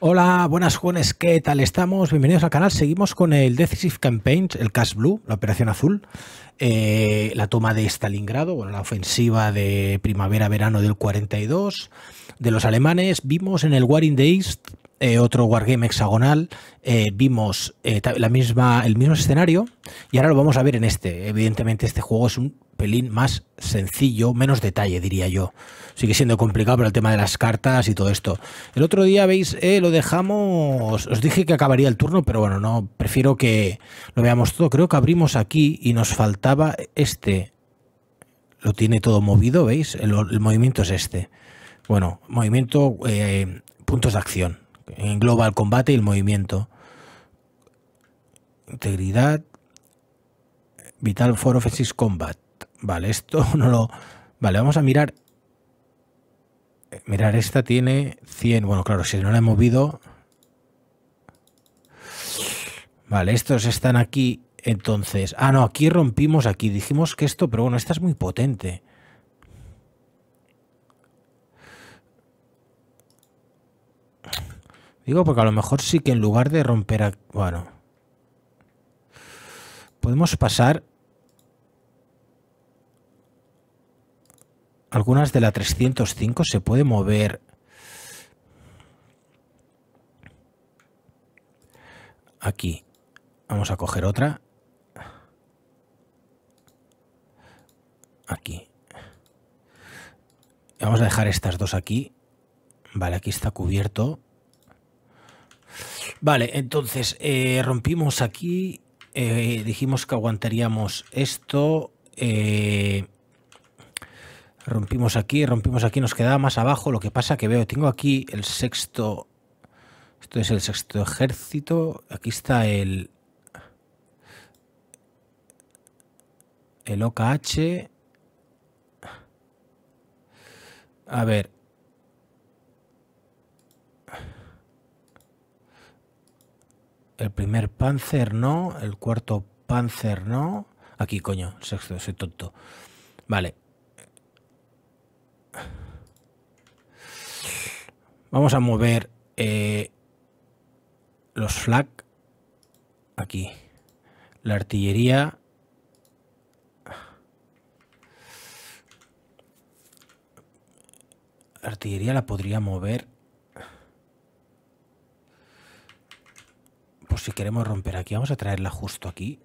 Hola, buenas jóvenes, ¿qué tal estamos? Bienvenidos al canal. Seguimos con el Decisive Campaign, el Cash Blue, la operación azul. Eh, la toma de Stalingrado, la ofensiva de primavera-verano del 42 de los alemanes. Vimos en el War in the East eh, otro wargame hexagonal, eh, vimos la misma, el mismo escenario y ahora lo vamos a ver en este. Evidentemente este juego es un pelín más sencillo, menos detalle diría yo. Sigue siendo complicado por el tema de las cartas y todo esto. El otro día, veis, lo dejamos, os dije que acabaría el turno, pero bueno, no, prefiero que lo veamos todo. Creo que abrimos aquí y nos falta este. Lo tiene todo movido, ¿veis? El, movimiento es este. Bueno, movimiento, eh, puntos de acción. en Global combate y el movimiento. Integridad. Vital for Offensive Combat. Vale, esto no lo... Vale, vamos a mirar. Mirar, esta tiene 100. Bueno, claro, si no la he movido... Vale, estos están aquí entonces, ah, no, aquí rompimos, aquí dijimos que esto, pero bueno, esta es muy potente. Digo, porque a lo mejor sí que en lugar de romper... Bueno. Podemos pasar... Algunas de la 305 se puede mover... Aquí. Vamos a coger otra. aquí. Vamos a dejar estas dos aquí. Vale, aquí está cubierto. Vale, entonces eh, rompimos aquí. Eh, dijimos que aguantaríamos esto. Eh, rompimos aquí, rompimos aquí, nos queda más abajo. Lo que pasa que veo, tengo aquí el sexto... Esto es el sexto ejército. Aquí está el... El OKH. A ver. El primer Panzer no, el cuarto Panzer no. Aquí, coño, sexto, soy tonto. Vale. Vamos a mover eh, los flak aquí. La artillería artillería la podría mover. Por si queremos romper aquí. Vamos a traerla justo aquí.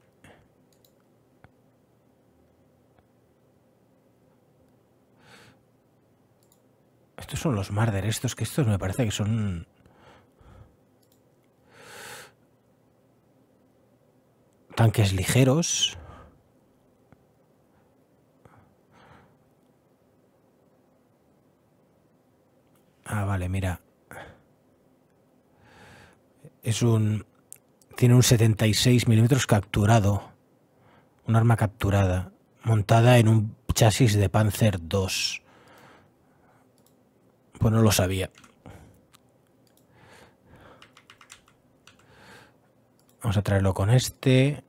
Estos son los Marder, estos que estos me parece que son... Tanques ligeros. Ah, vale, mira. Es un... Tiene un 76 milímetros capturado. Un arma capturada. Montada en un chasis de Panzer II. Pues no lo sabía. Vamos a traerlo con este.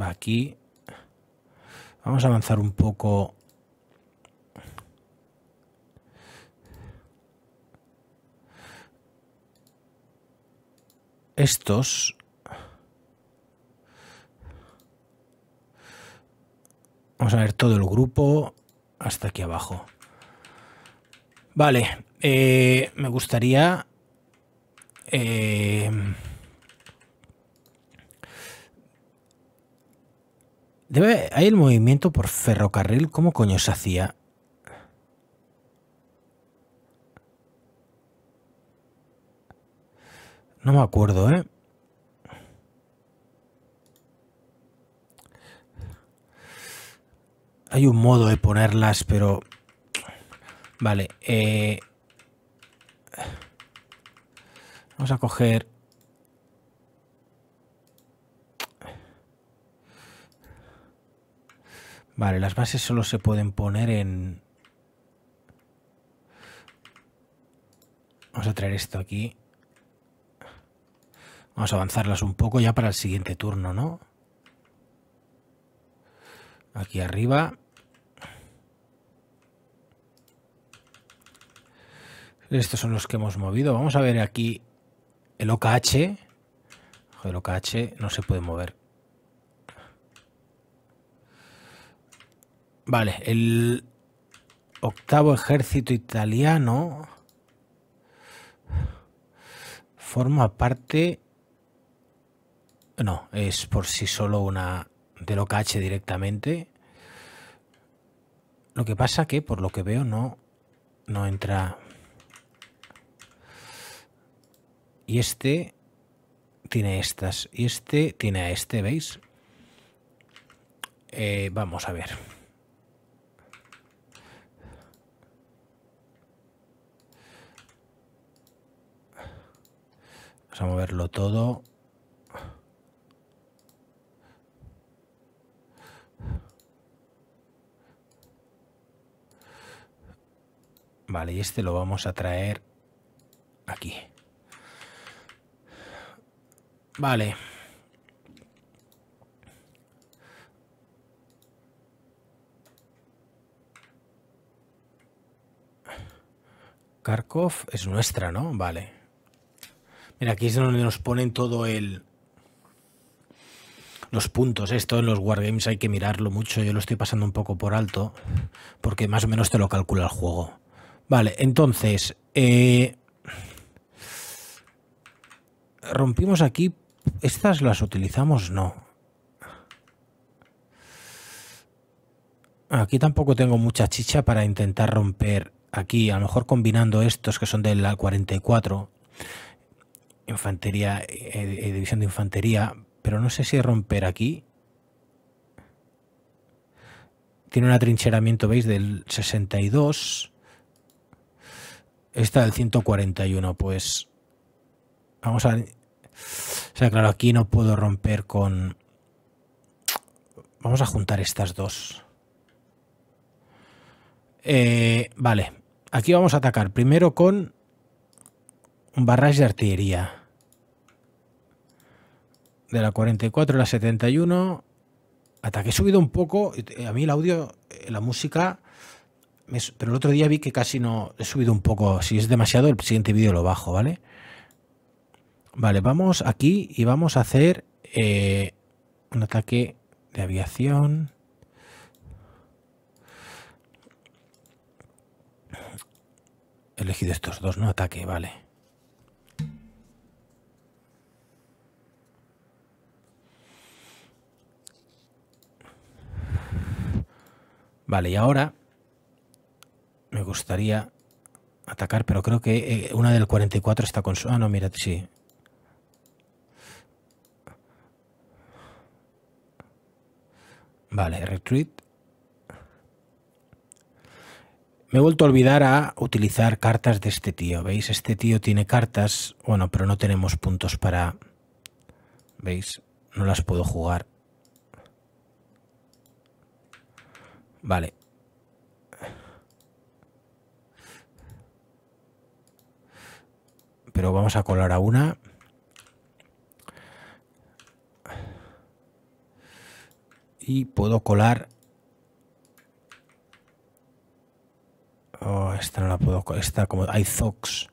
va aquí. Vamos a avanzar un poco. Estos Vamos a ver todo el grupo hasta aquí abajo. Vale, eh, me gustaría... Eh, hay el movimiento por ferrocarril, ¿cómo coño se hacía? No me acuerdo, ¿eh? Hay un modo de ponerlas, pero... Vale, eh, Vamos a coger Vale, las bases solo se pueden poner en... Vamos a traer esto aquí. Vamos a avanzarlas un poco ya para el siguiente turno, ¿no? Aquí arriba. Estos son los que hemos movido. Vamos a ver aquí el OKH. el OKH no se puede mover. Vale, el octavo ejército italiano forma parte... No, es por sí solo una de lo cache directamente. Lo que pasa que, por lo que veo, no, no entra... Y este tiene estas. Y este tiene a este, ¿veis? Eh, vamos a ver. a moverlo todo. Vale, y este lo vamos a traer aquí. Vale. Kharkov es nuestra, ¿no? Vale. Mira, aquí es donde nos ponen todo el... Los puntos, esto en los wargames hay que mirarlo mucho, yo lo estoy pasando un poco por alto, porque más o menos te lo calcula el juego. Vale, entonces, eh, rompimos aquí, estas las utilizamos, no. Aquí tampoco tengo mucha chicha para intentar romper aquí, a lo mejor combinando estos que son del 44 infantería, eh, eh, división de infantería, pero no sé si romper aquí. Tiene un atrincheramiento, veis, del 62. Esta del 141, pues... Vamos a... O sea, claro, aquí no puedo romper con... Vamos a juntar estas dos. Eh, vale, aquí vamos a atacar primero con un barrage de artillería de la 44 a la 71, ataque he subido un poco, a mí el audio, eh, la música, pero el otro día vi que casi no he subido un poco, si es demasiado el siguiente vídeo lo bajo, ¿vale? Vale, vamos aquí y vamos a hacer eh, un ataque de aviación. He elegido estos dos, ¿no? Ataque, vale. Vale, y ahora me gustaría atacar, pero creo que eh, una del 44 está con su... Ah, no, mira, sí. Vale, retreat. Me he vuelto a olvidar a utilizar cartas de este tío. ¿Veis? Este tío tiene cartas. Bueno, pero no tenemos puntos para... ¿Veis? No las puedo jugar. Vale. Pero vamos a colar a una. Y puedo colar... Oh, esta no la puedo... Esta como... Hay Zox.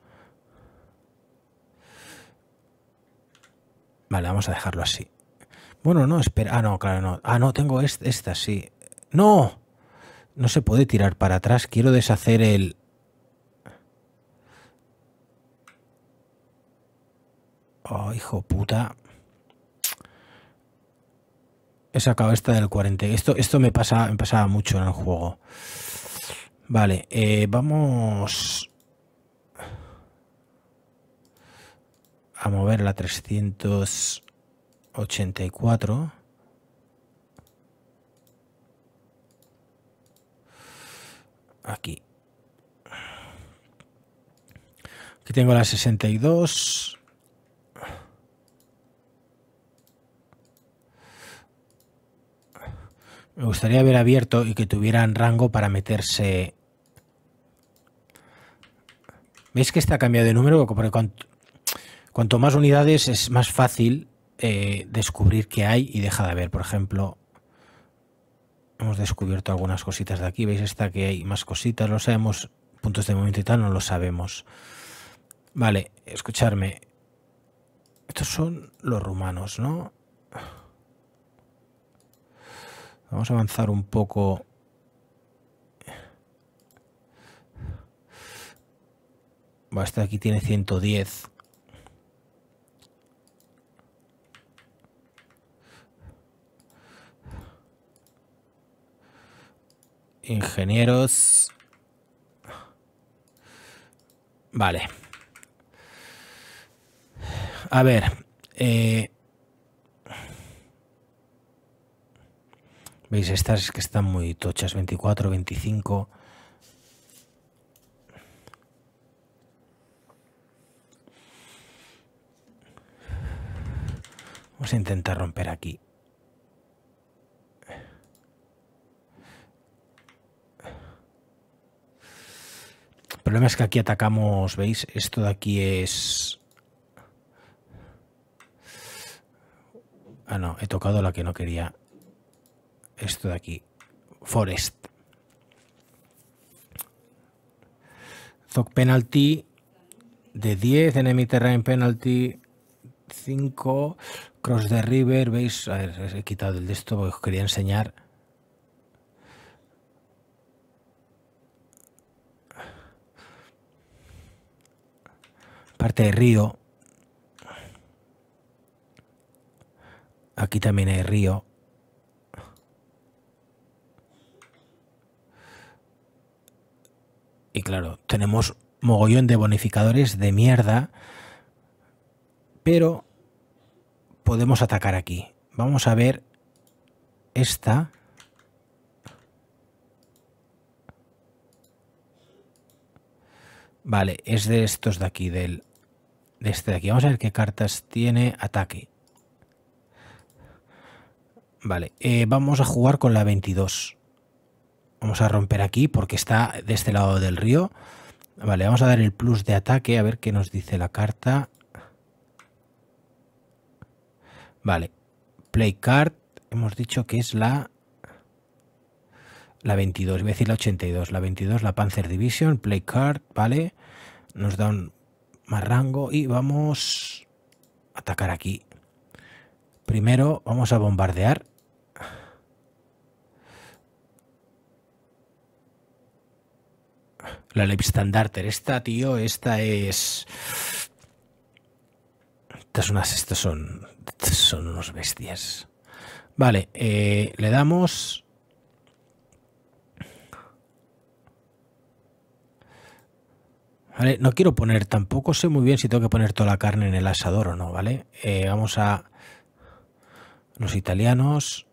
Vale, vamos a dejarlo así. Bueno, no, espera. Ah, no, claro, no. Ah, no, tengo esta, sí. ¡No! No se puede tirar para atrás. Quiero deshacer el... Oh, hijo puta. He sacado esta del 40. Esto, esto me, pasa, pasaba mucho en el juego. Vale, eh, vamos... A mover la 384. aquí. Aquí tengo la 62. Me gustaría haber abierto y que tuvieran rango para meterse... ¿Veis que está cambiado de número? Porque cuanto, más unidades es más fácil eh, descubrir qué hay y deja de haber. Por ejemplo, hemos descubierto algunas cositas de aquí. ¿Veis esta que hay más cositas? No sabemos puntos de momento y tal, no lo sabemos. Vale, escucharme. Estos son los rumanos, ¿no? Vamos a avanzar un poco. Bueno, este aquí tiene 110. Ingenieros. Vale. A ver. Eh, ¿Veis? Estas que están muy tochas. 24, 25. Vamos a intentar romper aquí. problema es que aquí atacamos, ¿veis? Esto de aquí es... Ah, no, he tocado la que no quería. Esto de aquí. Forest. Zog penalty de 10, enemy terrain penalty 5, cross the river, veis, a ver, he quitado el de esto porque os quería enseñar. parte del río. Aquí también hay río. Y claro, tenemos mogollón de bonificadores de mierda. Pero podemos atacar aquí. Vamos a ver esta. Vale, es de estos de aquí, del desde aquí. Vamos a ver qué cartas tiene ataque. Vale, eh, vamos a jugar con la 22. Vamos a romper aquí porque está de este lado del río. Vale, vamos a dar el plus de ataque a ver qué nos dice la carta. Vale, play card. Hemos dicho que es la la 22, voy a decir la 82, la 22, la Panzer Division, play card, ¿vale? Nos da un, más rango y vamos a atacar aquí. Primero vamos a bombardear. La Leibstandarter. Esta, tío, esta es... Estas unas, Estas son, son unos bestias. Vale, eh, le damos No quiero poner, tampoco sé muy bien si tengo que poner toda la carne en el asador o no, ¿vale? Eh, vamos a los italianos.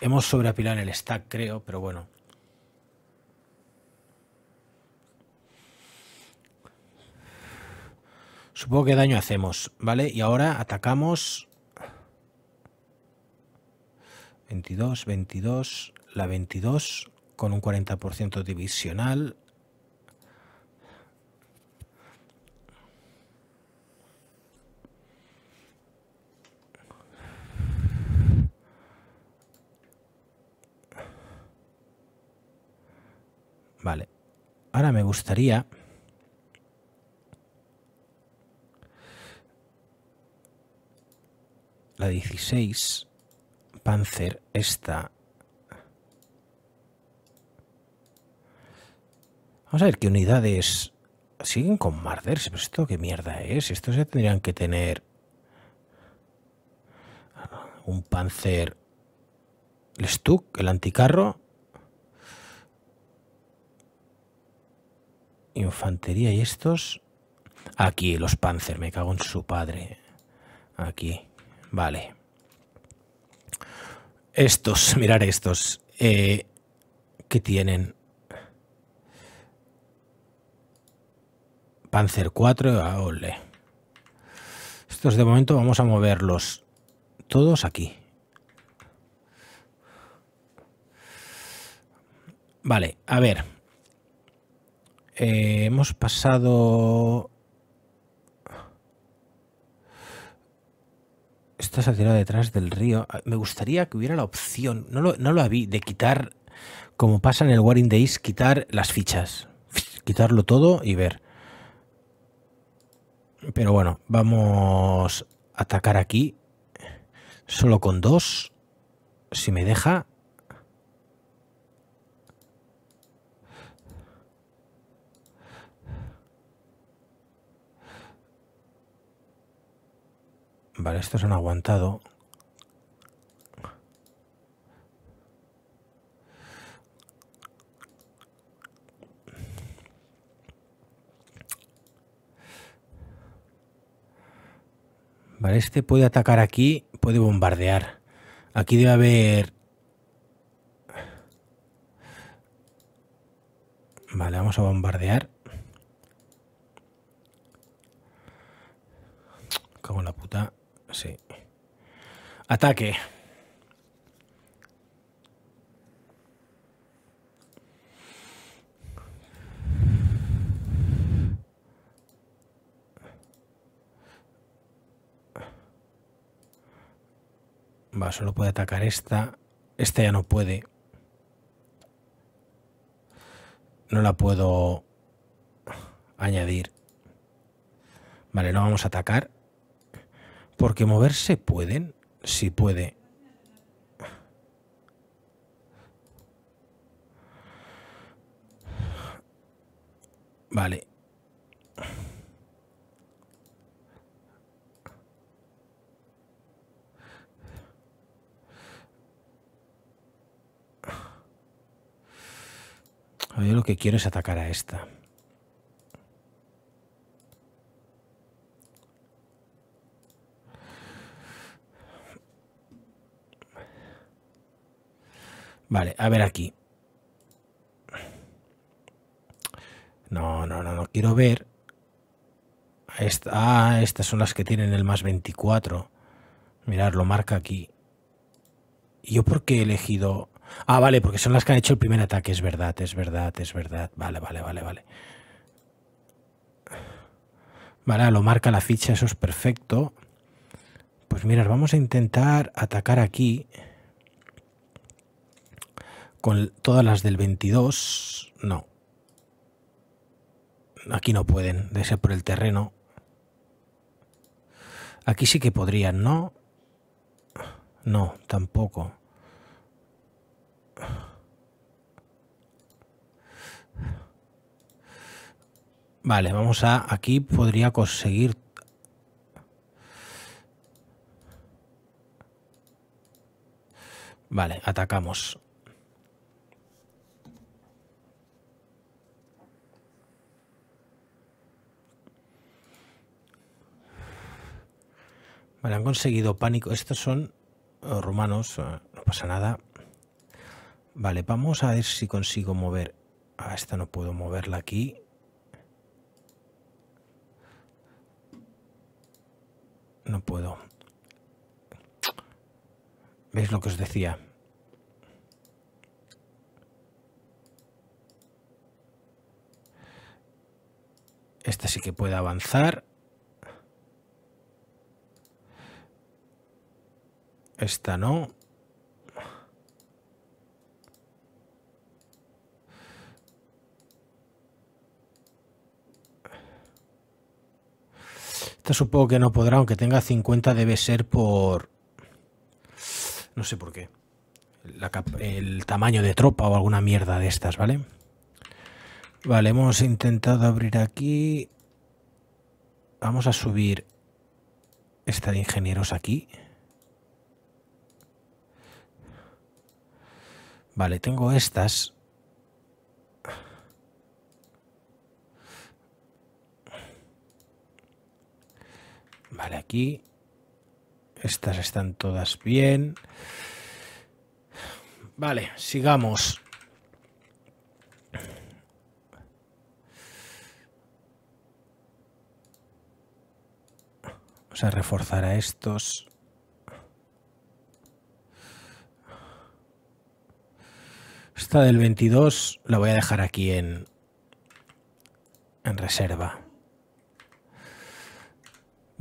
Hemos sobreapilado en el stack, creo, pero bueno. Supongo que daño hacemos, ¿vale? Y ahora atacamos... 22, 22, la 22 con un 40% divisional. Vale. Ahora me gustaría... La 16 Panzer, esta Vamos a ver qué unidades siguen con Marders. esto qué mierda es. Estos ya tendrían que tener un Panzer. El Stuck, el anticarro. Infantería y estos. Aquí, los Panzer. Me cago en su padre. Aquí. Vale. Estos, mirar estos. que eh, ¿Qué tienen? Panzer 4, ah, ole. Estos de momento vamos a moverlos todos aquí. Vale, a ver. Eh, hemos pasado... Esto se ha detrás del río. Ah, me gustaría que hubiera la opción, no lo, había, de quitar, como pasa en el Warring Days, quitar las fichas. Quitarlo todo y ver. Pero bueno, vamos a atacar aquí. Solo con dos. Si me deja. Vale, estos han aguantado. Vale, este puede atacar aquí, puede bombardear. Aquí debe haber... Vale, vamos a bombardear. Cago la puta. Sí. Ataque. solo puede atacar esta. Esta ya no puede. No la puedo añadir. Vale, no vamos a atacar. Porque moverse pueden. Si puede. Vale. A ver, lo que quiero es atacar a esta. Vale, a ver aquí. No, no, no, no. Quiero ver. ah, estas son las que tienen el más 24. Mirad, lo marca aquí. ¿Y ¿Yo por qué he elegido Ah, vale, porque son las que han hecho el primer ataque, es verdad, es verdad, es verdad. Vale, vale, vale, vale. Vale, lo marca la ficha, eso es perfecto. Pues mira, vamos a intentar atacar aquí con todas las del 22. No. Aquí no pueden, de ser por el terreno. Aquí sí que podrían, ¿no? No, tampoco. Vale, vamos a... Aquí podría conseguir... Vale, atacamos. Vale, han conseguido pánico. Estos son eh, romanos eh, no pasa nada. Vale, vamos a ver si consigo mover. Ah, esta no puedo moverla aquí. no puedo. ¿Veis lo que os decía? esta sí que puede avanzar. Esta no. supongo que no podrá, aunque tenga 50 debe ser por... No sé por qué. el tamaño de tropa o alguna mierda de estas, ¿vale? Vale, hemos intentado abrir aquí. Vamos a subir esta de ingenieros aquí. Vale, tengo estas. Vale, aquí. Estas están todas bien. Vale, sigamos. Vamos a reforzar a estos. Esta del 22 la voy a dejar aquí en, en reserva.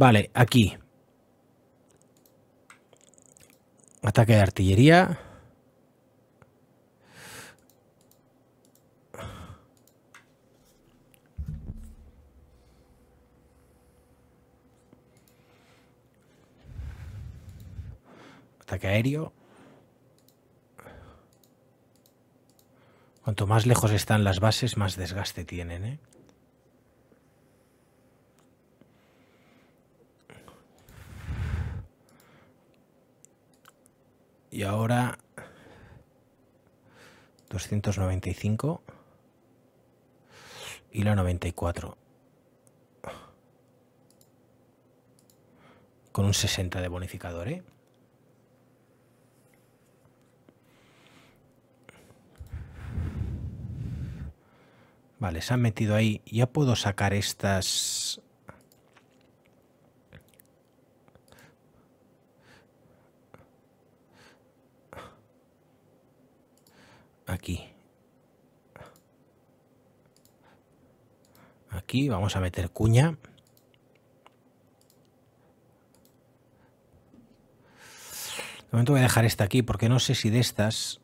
Vale, aquí. Ataque de artillería. Ataque aéreo. Cuanto más lejos están las bases, más desgaste tienen, ¿eh? y ahora 295 y la 94 con un 60 de bonificador ¿eh? vale se han metido ahí ya puedo sacar estas aquí. Aquí vamos a meter cuña. De momento voy a dejar esta aquí porque no sé si de estas...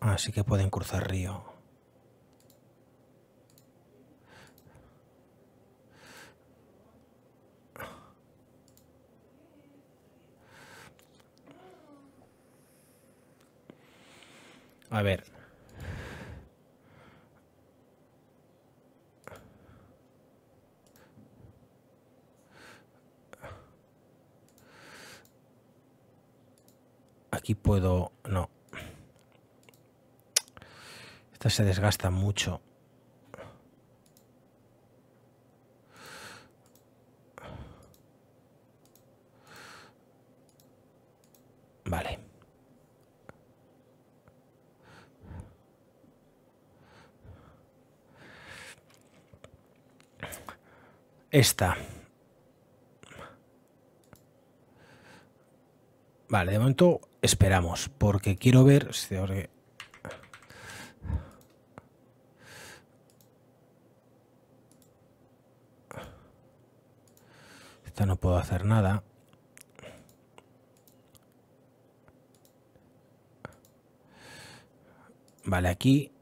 Así que pueden cruzar río. A ver. Aquí puedo... No. Esta se desgasta mucho. esta. Vale, de momento esperamos, porque quiero ver... Esta no puedo hacer nada. Vale, aquí...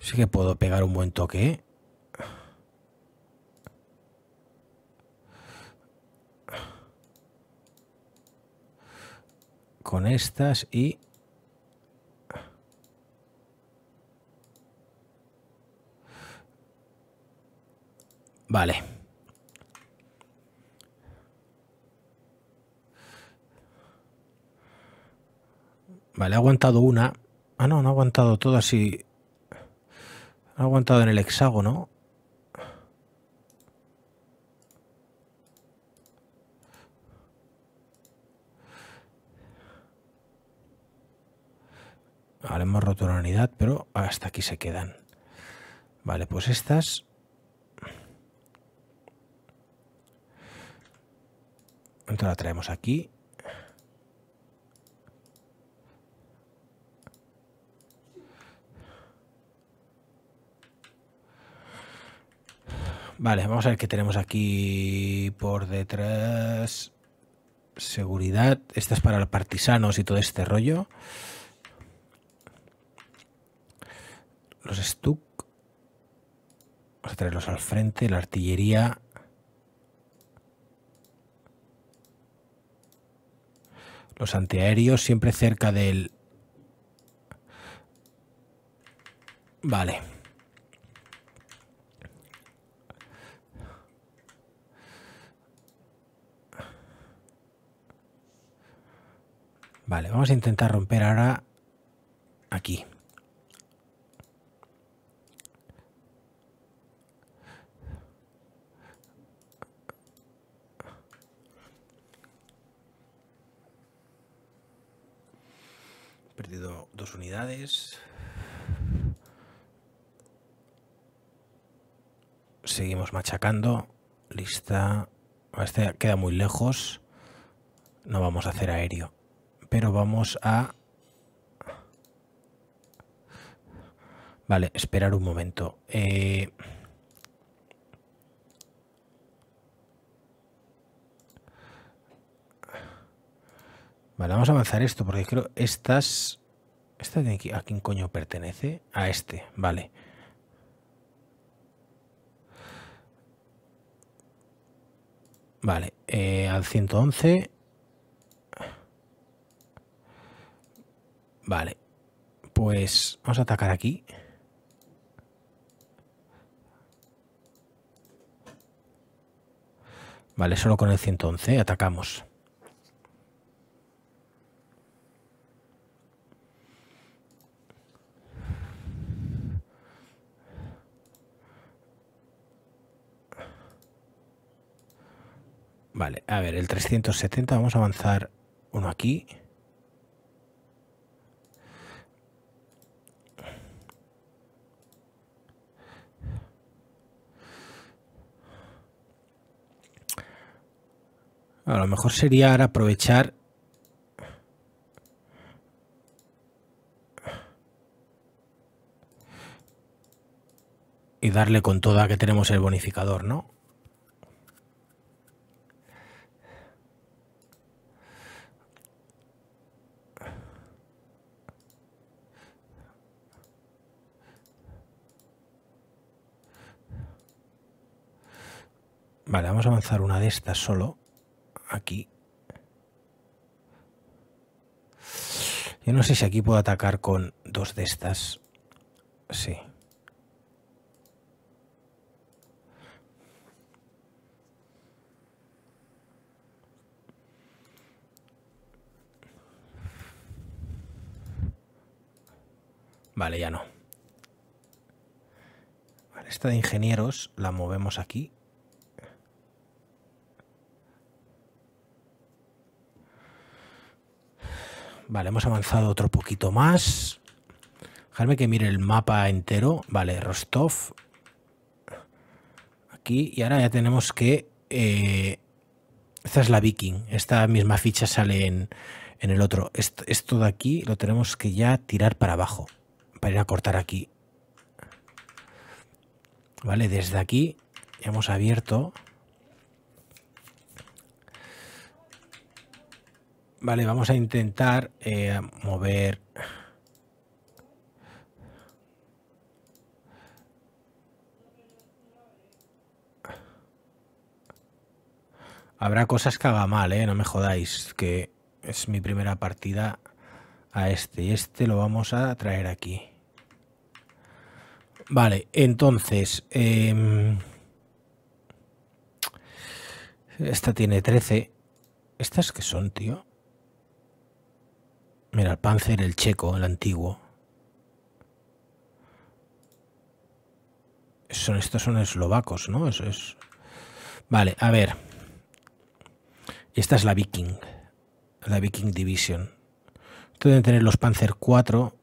Sí que puedo pegar un buen toque, ¿eh? estas y... Vale. Vale, ha aguantado una. Ah, no, no ha aguantado todas y... Ha aguantado en el hexágono. Vale, hemos roto la unidad, pero hasta aquí se quedan. Vale, pues estas... Entonces la traemos aquí. Vale, vamos a ver qué tenemos aquí por detrás. Seguridad. estas para los partisanos y todo este rollo. Los Stuck. Vamos a traerlos al frente. La artillería. Los antiaéreos siempre cerca del... Vale. Vale, vamos a intentar romper ahora aquí. unidades. Seguimos machacando. Lista. Este queda muy lejos. No vamos a hacer aéreo. Pero vamos a... Vale, esperar un momento. Eh, vale, vamos a avanzar esto porque creo estas ¿Este aquí, a quién coño pertenece? A este, vale. Vale, eh, Al al 111. Vale, pues vamos a atacar aquí. Vale, solo con el 111 atacamos. Vale, a ver, el 370, vamos a avanzar uno aquí. A lo mejor sería aprovechar y darle con toda que tenemos el bonificador, ¿no? Vale, vamos a avanzar una de estas solo. Aquí. Yo no sé si aquí puedo atacar con dos de estas. Sí. Vale, ya no. Vale, esta de ingenieros la movemos aquí. Vale, hemos avanzado otro poquito más. Déjame que mire el mapa entero. Vale, Rostov. Aquí. Y ahora ya tenemos que... Eh, esta es la Viking. Esta misma ficha sale en, en el otro. esto de aquí lo tenemos que ya tirar para abajo. Para ir a cortar aquí. Vale, desde aquí ya hemos abierto Vale, vamos a intentar eh, mover... Habrá cosas que haga mal, ¿eh? No me jodáis, que es mi primera partida a este. Y este lo vamos a traer aquí. Vale, entonces... Em, esta tiene 13. ¿Estas qué son, tío? Mira, el Panzer, el checo, el antiguo. Son, estos son eslovacos, ¿no? Eso es... Vale, a ver. Esta es la Viking. La Viking Division. Tienen que tener los Panzer 4.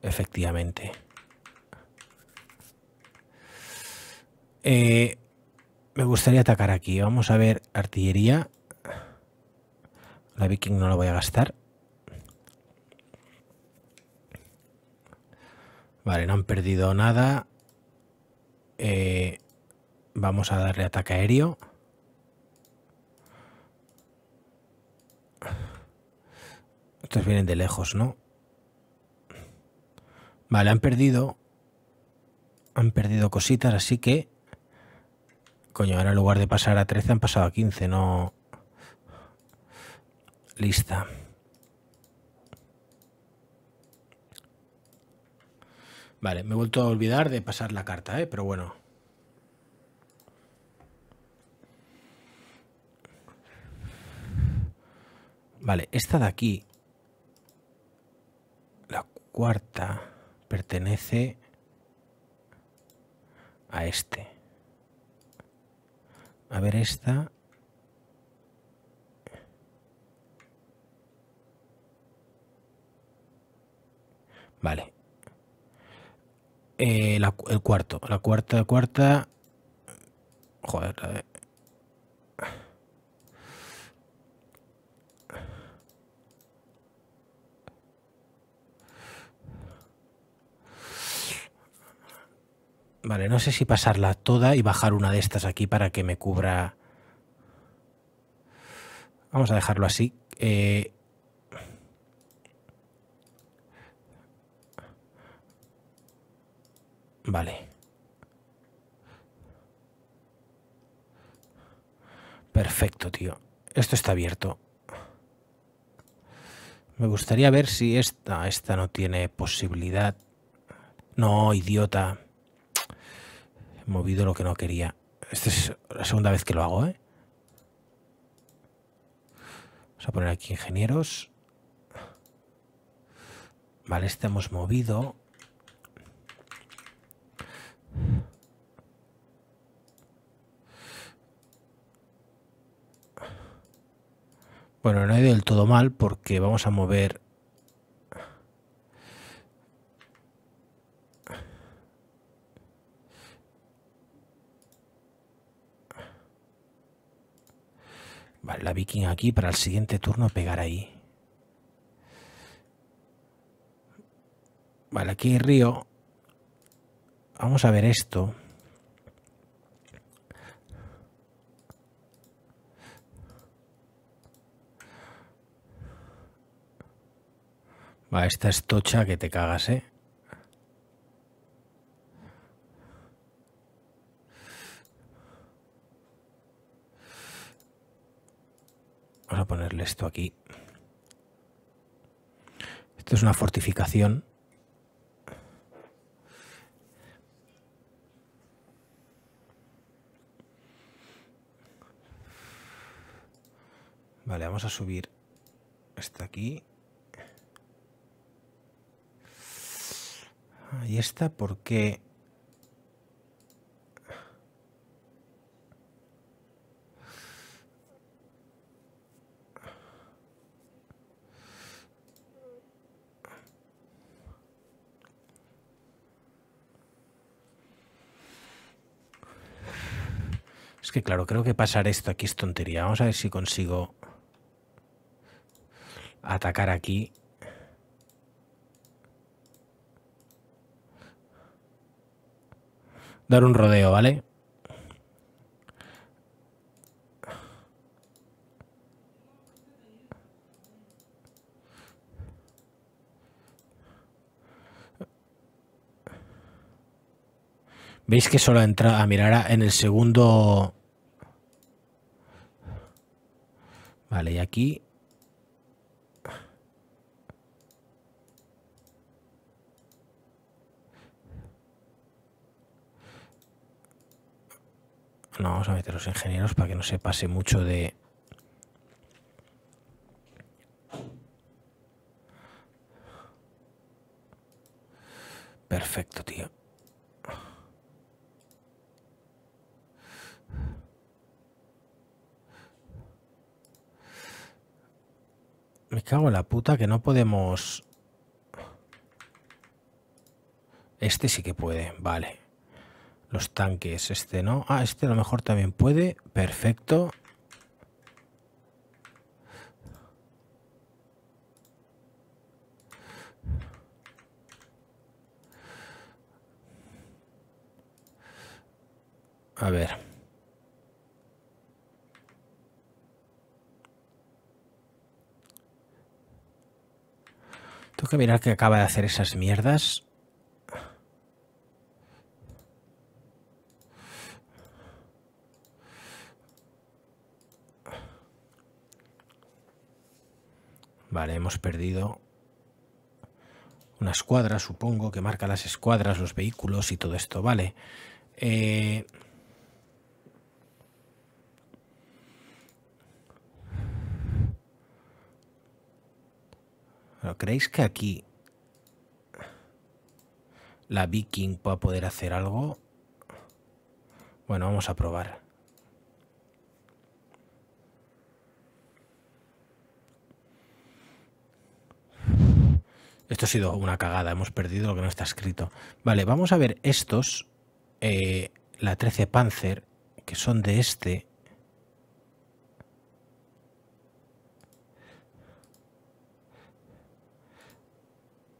Efectivamente. Eh, me gustaría atacar aquí. Vamos a ver artillería. Viking no lo voy a gastar. Vale, no han perdido nada. Eh, vamos a darle ataque aéreo. Estos vienen de lejos, ¿no? Vale, han perdido. Han perdido cositas, así que... Coño, ahora en lugar de pasar a 13 han pasado a 15, no lista. Vale, me he vuelto a olvidar de pasar la carta, ¿eh? pero bueno. Vale, esta de aquí, la cuarta, pertenece a este. A ver, esta Vale. Eh, el cuarto. La cuarta, la cuarta. Joder, a ver. Vale, no sé si pasarla toda y bajar una de estas aquí para que me cubra... Vamos a dejarlo así. Eh, Vale. Perfecto, tío. Esto está abierto. Me gustaría ver si esta, esta no tiene posibilidad. No, idiota. He movido lo que no quería. Esta es la segunda vez que lo hago, ¿eh? Vamos a poner aquí ingenieros. Vale, este hemos movido. Bueno, no hay del todo mal porque vamos a mover... Vale, la viking aquí para el siguiente turno pegar ahí. Vale, aquí hay río. Vamos a ver esto. Va, esta estocha que te cagas, ¿eh? Vamos a ponerle esto aquí. Esto es una fortificación. Vale, vamos a subir hasta aquí. Ah, ¿Y esta por qué? Es que claro, creo que pasar esto aquí es tontería. Vamos a ver si consigo atacar aquí dar un rodeo, ¿vale? ¿Veis que solo entra a ah, mirar en el segundo? Vale, y aquí no vamos a meter los ingenieros para que no se pase mucho de... Perfecto, tío. Me cago en la puta que no podemos... Este sí que puede, vale. Los tanques, este no. Ah, este a lo mejor también puede. Perfecto. A ver. Tengo que mirar que acaba de hacer esas mierdas. perdido una escuadra, supongo, que marca las escuadras, los vehículos y todo esto, vale. Eh, ¿Creéis que aquí la Viking va a poder hacer algo? Bueno, vamos a probar. Esto ha sido una cagada, hemos perdido lo que no está escrito. Vale, vamos a ver estos, eh, la 13 Panzer, que son de este.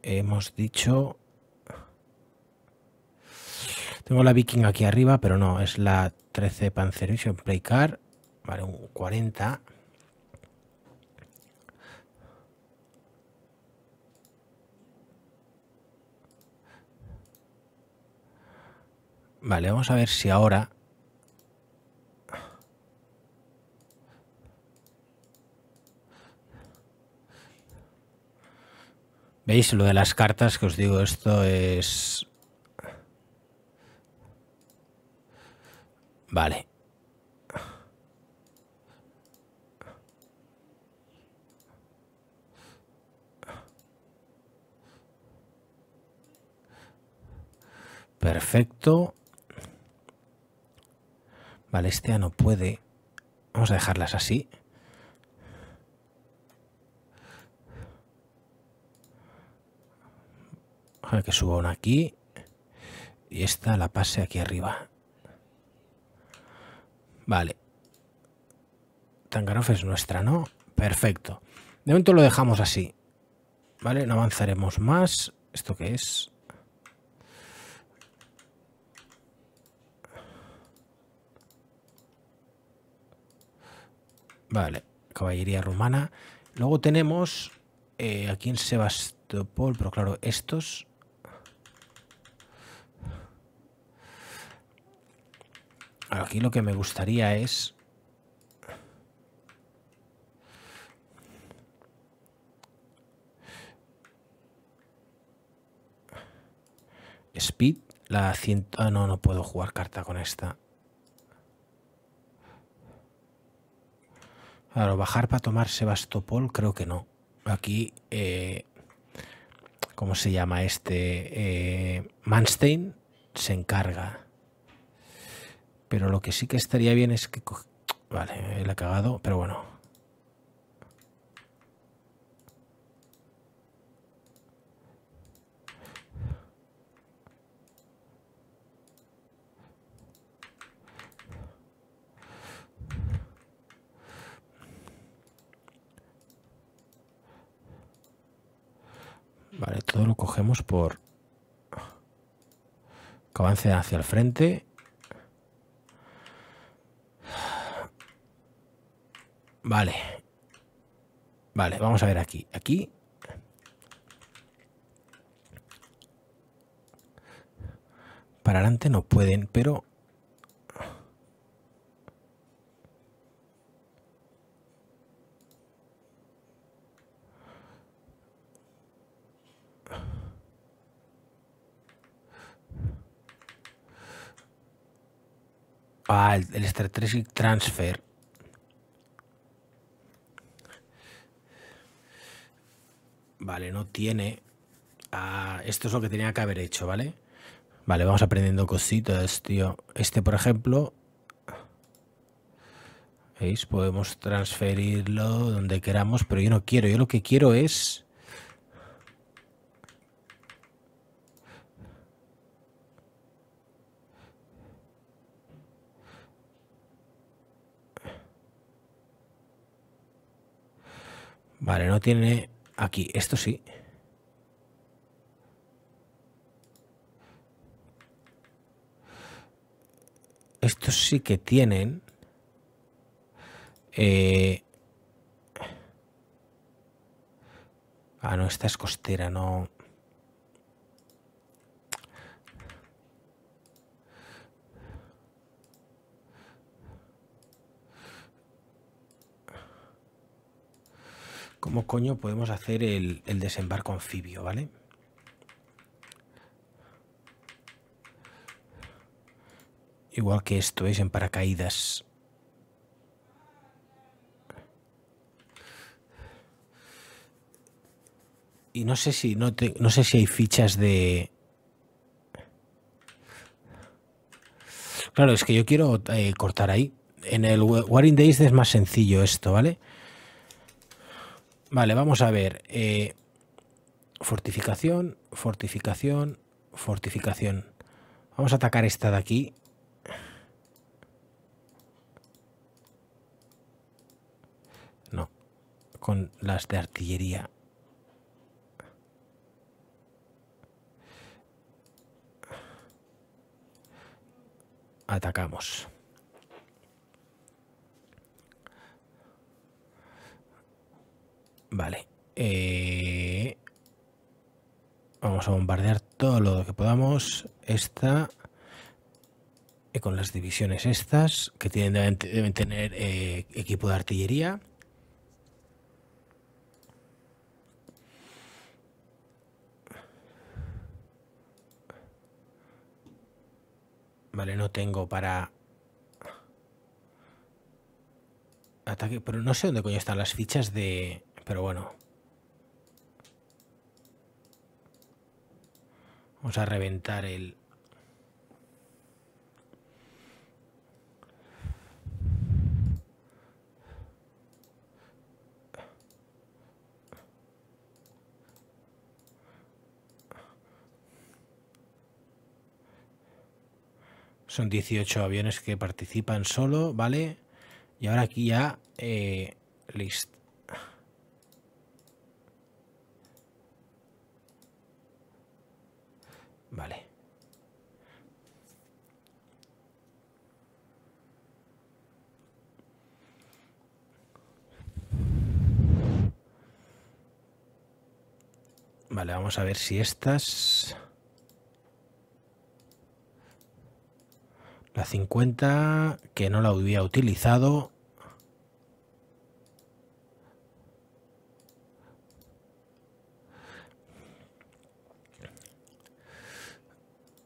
Hemos dicho... Tengo la Viking aquí arriba, pero no, es la 13 Panzer Vision Play Vale, un 40. Vale, vamos a ver si ahora... ¿Veis lo de las cartas que os digo? Esto es... Vale. Perfecto. Vale, este ya no puede. Vamos a dejarlas así. A que suba una aquí. Y esta la pase aquí arriba. Vale. Tangaroff es nuestra, ¿no? Perfecto. De momento lo dejamos así. Vale, no avanzaremos más. ¿Esto qué es? Vale, caballería rumana. Luego tenemos eh, aquí en Sebastopol, pero claro, estos... Aquí lo que me gustaría es... Speed, la ciento... Ah, no, no puedo jugar carta con esta. Claro, bajar para tomar Sebastopol, creo que no. Aquí, eh, ¿cómo se llama este? Eh, Manstein se encarga. Pero lo que sí que estaría bien es que... Vale, él ha cagado, pero bueno. Vale, todo lo cogemos por... Que avance hacia el frente. Vale. Vale, vamos a ver aquí. Aquí. Para adelante no pueden, pero el, Strategic Transfer. Vale, no tiene. Ah, esto es lo que tenía que haber hecho, ¿vale? Vale, vamos aprendiendo cositas, tío. Este, por ejemplo, ¿veis? Podemos transferirlo donde queramos, pero yo no quiero. Yo lo que quiero es Vale, no tiene aquí. Esto sí. Esto sí que tienen... Eh... Ah, no, esta es costera, no... ¿Cómo coño podemos hacer el, el desembarco anfibio, ¿vale? Igual que esto es ¿eh? en paracaídas. Y no sé si no, no sé si hay fichas de. Claro, es que yo quiero eh, cortar ahí. En el Warring Days es más sencillo esto, ¿vale? vale Vale, vamos a ver. Eh, fortificación, fortificación, fortificación. Vamos a atacar esta de aquí. No, con las de artillería. Atacamos. Vale. Eh, vamos a bombardear todo lo que podamos. Esta. Y con las divisiones estas, que tienen, deben, tener eh, equipo de artillería. Vale, no tengo para... Ataque, pero no sé dónde coño están las fichas de... Pero bueno. Vamos a reventar el... Son 18 aviones que participan solo, ¿vale? Y ahora aquí ya eh, Vale, vamos a ver si estas... La 50, que no la había utilizado.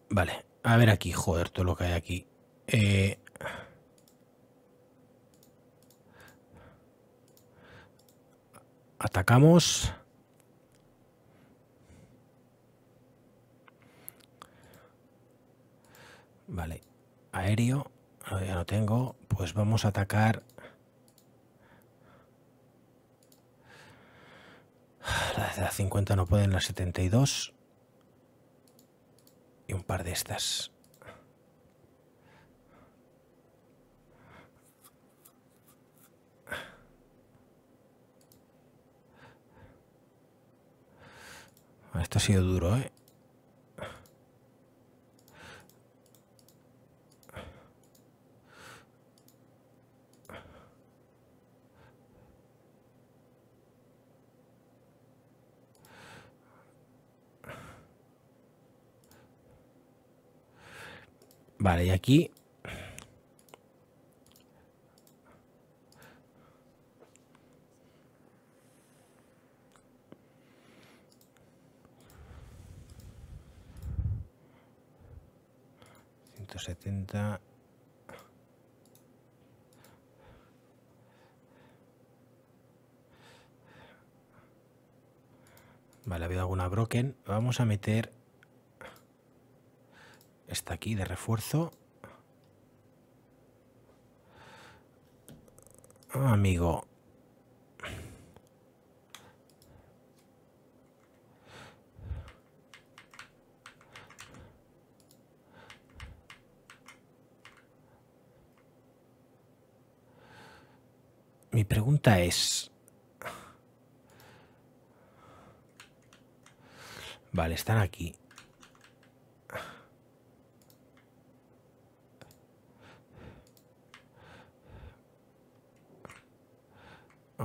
Vale, a ver aquí, joder, todo lo que hay aquí. Eh, atacamos. Vale, aéreo, ya no tengo. Pues vamos a atacar... Las de 50 no pueden, las 72. Y un par de estas. Esto ha sido duro, ¿eh? Vale, y aquí... 170. Vale, ha habido alguna broken. Vamos a meter aquí de refuerzo. Ah, amigo. Mi pregunta es... Vale, están aquí.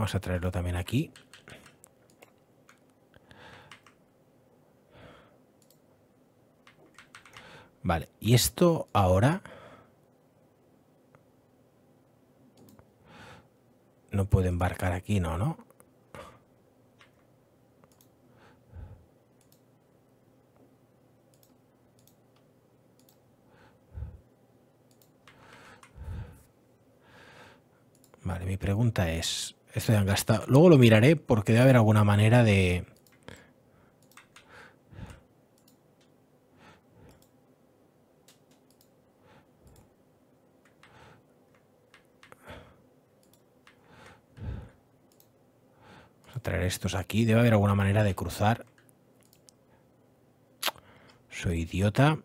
Vamos a traerlo también aquí. Vale, y esto ahora... No puede embarcar aquí, ¿no? ¿No? Vale, mi pregunta es, esto ya han gastado. Luego lo miraré porque debe haber alguna manera de... Vamos a traer estos aquí. Debe haber alguna manera de cruzar. Soy idiota.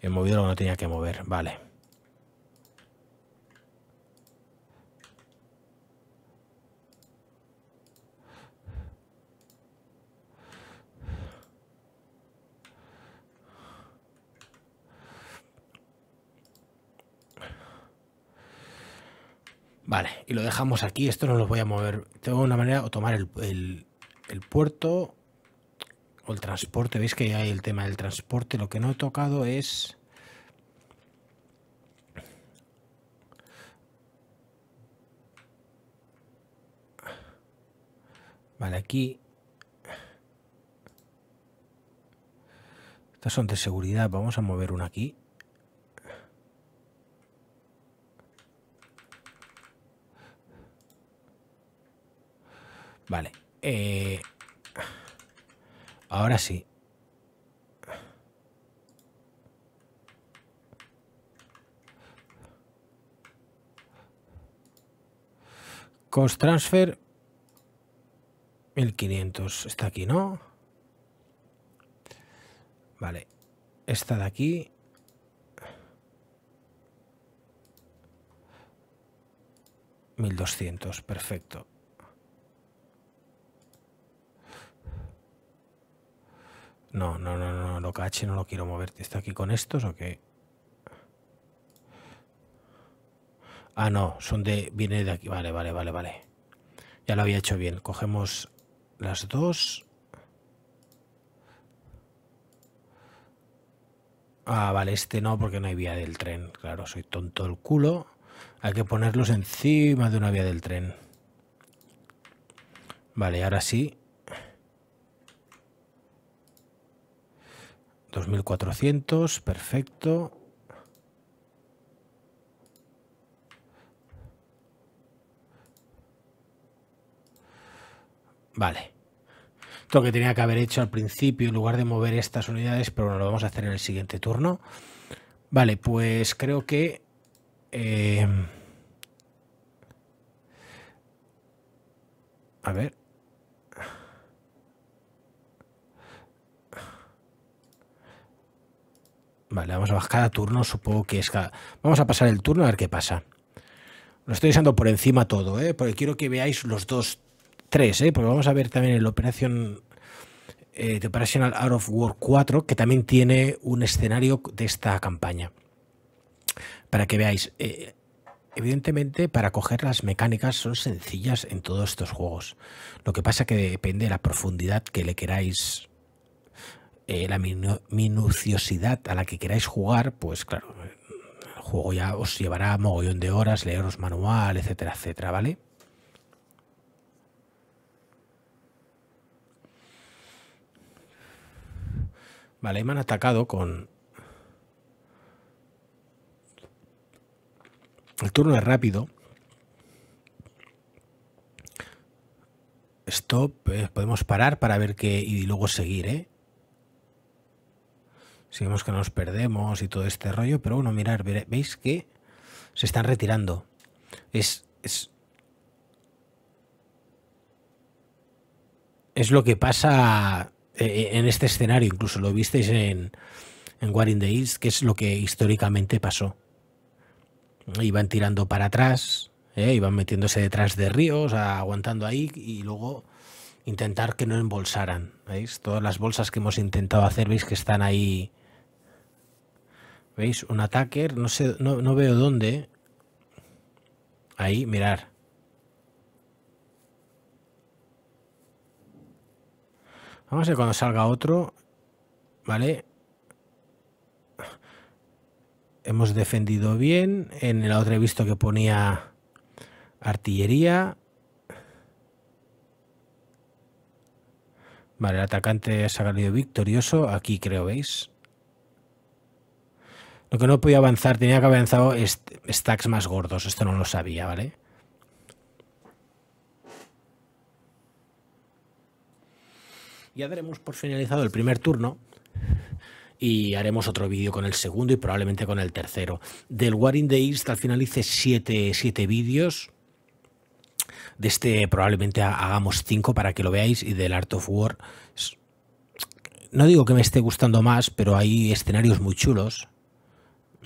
He movido lo que no tenía que mover. Vale. Vale, y lo dejamos aquí. Esto no lo voy a mover. Tengo una manera o tomar el, el puerto o el transporte. Veis que hay el tema del transporte. Lo que no he tocado es... Vale, aquí... Estas son de seguridad. Vamos a mover una aquí. Vale. Eh, ahora sí. Cost transfer 1500. Está aquí, ¿no? Vale. Esta de aquí. $1,200. Perfecto. No, no, no, no, lo cache, no lo quiero mover. ¿Está aquí con estos o qué? Ah, no, son de. Viene de aquí. Vale, vale, vale, vale. Ya lo había hecho bien. Cogemos las dos. Ah, vale, este no, porque no hay vía del tren. Claro, soy tonto el culo. Hay que ponerlos encima de una vía del tren. Vale, ahora sí. 2400, perfecto. Vale. Esto que tenía que haber hecho al principio en lugar de mover estas unidades, pero bueno, lo vamos a hacer en el siguiente turno. Vale, pues creo que... Eh, a ver. Vale, vamos a bajar cada turno, supongo que es cada... Vamos a pasar el turno a ver qué pasa. Lo estoy usando por encima todo, ¿eh? Porque quiero que veáis los dos, tres, ¿eh? Porque vamos a ver también el Operación... de eh, Operational Out of War 4, que también tiene un escenario de esta campaña. Para que veáis, eh, evidentemente para coger las mecánicas son sencillas en todos estos juegos. Lo que pasa es que depende de la profundidad que le queráis eh, la minuciosidad a la que queráis jugar, pues claro, el juego ya os llevará mogollón de horas, leeros manual, etcétera, etcétera, ¿vale? Vale, me han atacado con... El turno es rápido. Stop, eh, podemos parar para ver qué... y luego seguir, ¿eh? si vemos que nos perdemos y todo este rollo, pero bueno, mirar, veis que se están retirando. Es, es, lo que pasa eh, eh, en este escenario, incluso lo visteis en, en War in the East, que es lo que históricamente pasó. Iban tirando para atrás, eh, iban metiéndose detrás de ríos, aguantando ahí y luego intentar que no embolsaran. ¿Veis? Todas las bolsas que hemos intentado hacer, veis que están ahí ¿Veis? Un attacker, no sé, no, veo dónde. Ahí, mirar. Vamos a ver cuando salga otro. ¿Vale? Hemos defendido bien. En el otro he visto que ponía artillería. Vale, el atacante ha salido victorioso. Aquí creo, ¿veis? Lo que no podía avanzar, tenía que haber avanzado stacks más gordos. Esto no lo sabía, ¿vale? Ya daremos por finalizado el primer turno y haremos otro vídeo con el segundo y probablemente con el tercero. Del War in the East al final hice siete vídeos. De este probablemente hagamos cinco para que lo veáis y del Art of War. No digo que me esté gustando más, pero hay escenarios muy chulos.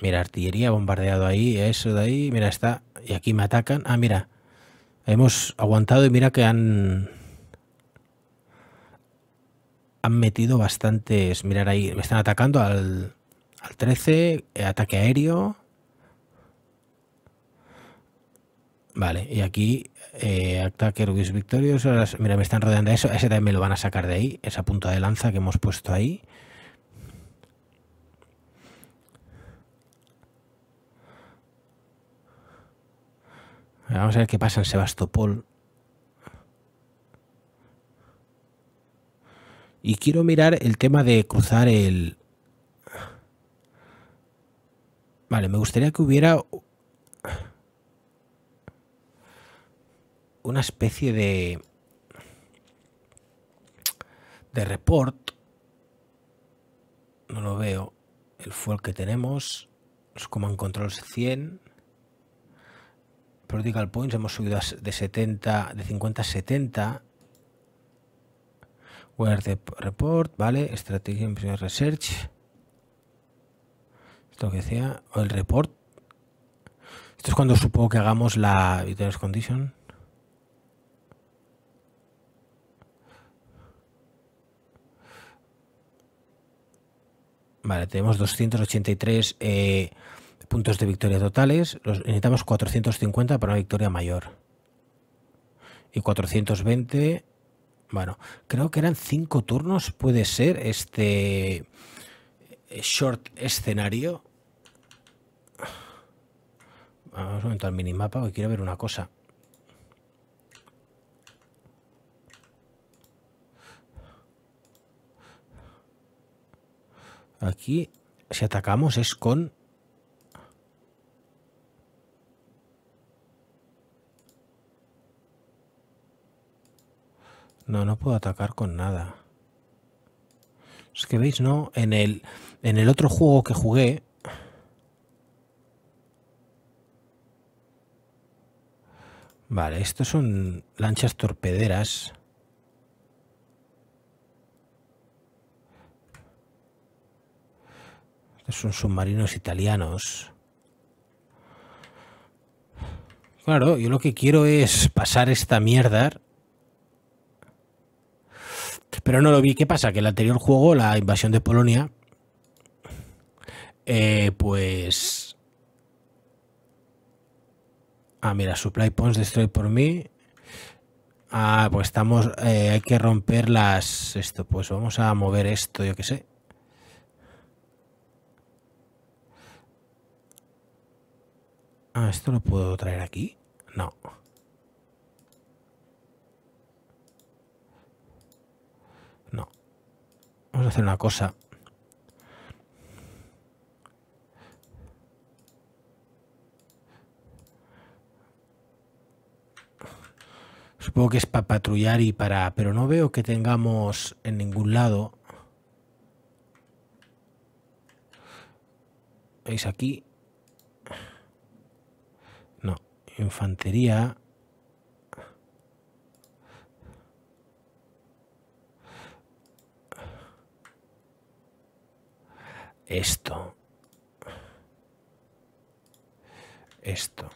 Mira, artillería bombardeado ahí, eso de ahí, mira, está. Y aquí me atacan. Ah, mira. Hemos aguantado y mira que han... Han metido bastantes... Mirar ahí, me están atacando al, al 13, eh, ataque aéreo. Vale, y aquí eh, ataque victorios. Mira, me están rodeando eso. Ese también me lo van a sacar de ahí, esa punta de lanza que hemos puesto ahí. Vamos a ver qué pasa en Sebastopol. Y quiero mirar el tema de cruzar el... Vale, me gustaría que hubiera una especie de... de report. No lo veo. El fuel que tenemos. como en controls 100 vertical Points, hemos subido de 70, de 50 a 70. Where the report, ¿vale? Strategy Research. Esto que decía, o el report. Esto es cuando supongo que hagamos la Vitals Condition. Vale, tenemos 283 eh, puntos de victoria totales, necesitamos 450 para una victoria mayor. Y 420, bueno, creo que eran 5 turnos, puede ser, este eh, short escenario. Vamos a momento al minimapa, hoy quiero ver una cosa. Aquí, si atacamos es con No, no puedo atacar con nada. Es que veis, ¿no? En el, en el otro juego que jugué... Vale, estos son lanchas torpederas. Estos son submarinos italianos. Claro, yo lo que quiero es pasar esta mierda pero no lo vi. ¿Qué pasa? Que el anterior juego, la invasión de Polonia, eh, pues... Ah, mira, supply points destroy por mí. Ah, pues estamos... Eh, hay que romper las... Esto, pues vamos a mover esto, yo qué sé. Ah, esto lo puedo traer aquí. No. Vamos a hacer una cosa. Supongo que es para patrullar y para... Pero no veo que tengamos en ningún lado... ¿Veis aquí? No, infantería... Esto. Esto.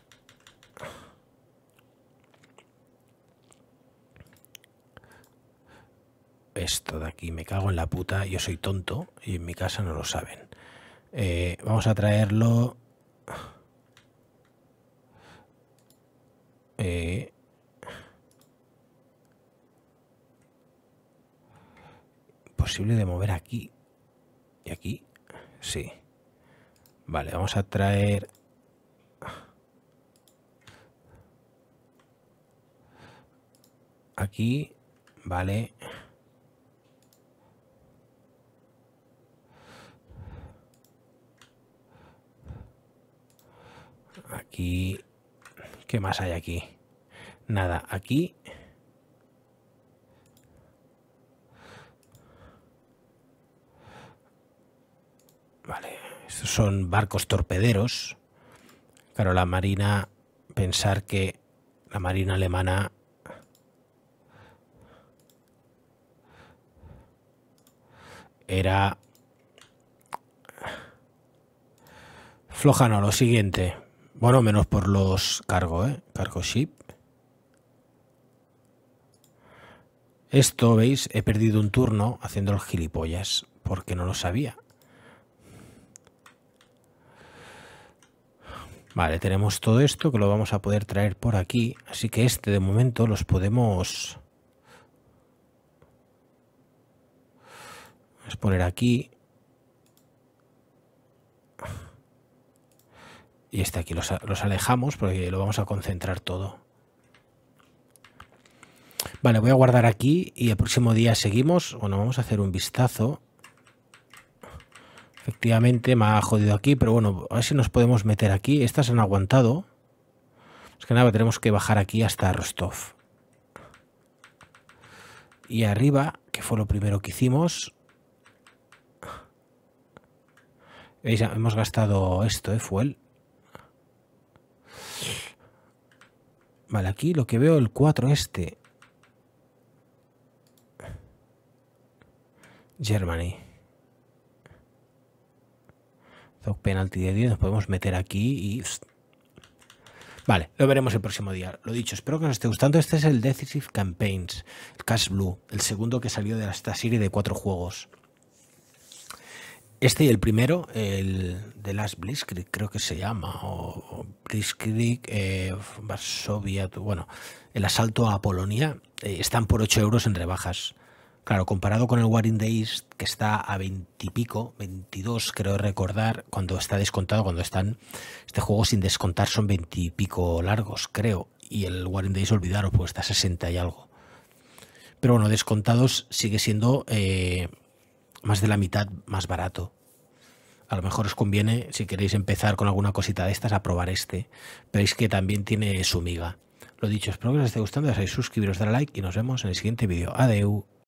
Esto de aquí, me cago en la puta, yo soy tonto y en mi casa no lo saben. Eh, vamos a traerlo... Eh, posible de mover aquí y aquí Sí. Vale, vamos a traer... Aquí, vale. Aquí... ¿Qué más hay aquí? Nada, aquí son barcos torpederos. Claro, la Marina, pensar que la Marina alemana... Era... Floja no, lo siguiente. Bueno, menos por los cargo, ¿eh? Cargo ship. Esto, ¿veis? He perdido un turno haciendo los gilipollas, porque no lo sabía. Vale, tenemos todo esto que lo vamos a poder traer por aquí. Así que este de momento los podemos... Vamos poner aquí. Y este aquí los, los alejamos porque lo vamos a concentrar todo. Vale, voy a guardar aquí y el próximo día seguimos. Bueno, vamos a hacer un vistazo Efectivamente, me ha jodido aquí, pero bueno, a ver si nos podemos meter aquí. Estas han aguantado. Es que nada, tenemos que bajar aquí hasta Rostov. Y arriba, que fue lo primero que hicimos. ¿Veis? Hemos gastado esto, ¿eh? Fuel. Vale, aquí lo que veo, el 4 este. Germany penalti de 10, nos podemos meter aquí y... Vale, lo veremos el próximo día. Lo dicho, espero que os esté gustando. Este es el Decisive Campaigns, Cash Blue, el segundo que salió de esta serie de cuatro juegos. Este y el primero, el de Last Blitzkrieg, creo que se llama, o, Blitzkrieg, eh, Varsovia, bueno, el asalto a Polonia, eh, están por 8 euros en rebajas. Claro, comparado con el War in que está a 20 y pico, 22 creo recordar, cuando está descontado, cuando están... Este juego sin descontar son 20 y pico largos, creo. Y el War in the olvidaros, pues está a 60 y algo. Pero bueno, descontados sigue siendo eh, más de la mitad más barato. A lo mejor os conviene, si queréis empezar con alguna cosita de estas, a probar este. Pero es que también tiene su miga. Lo dicho, espero que os esté gustando, ya sabéis suscribiros, darle like y nos vemos en el siguiente vídeo. Adeu.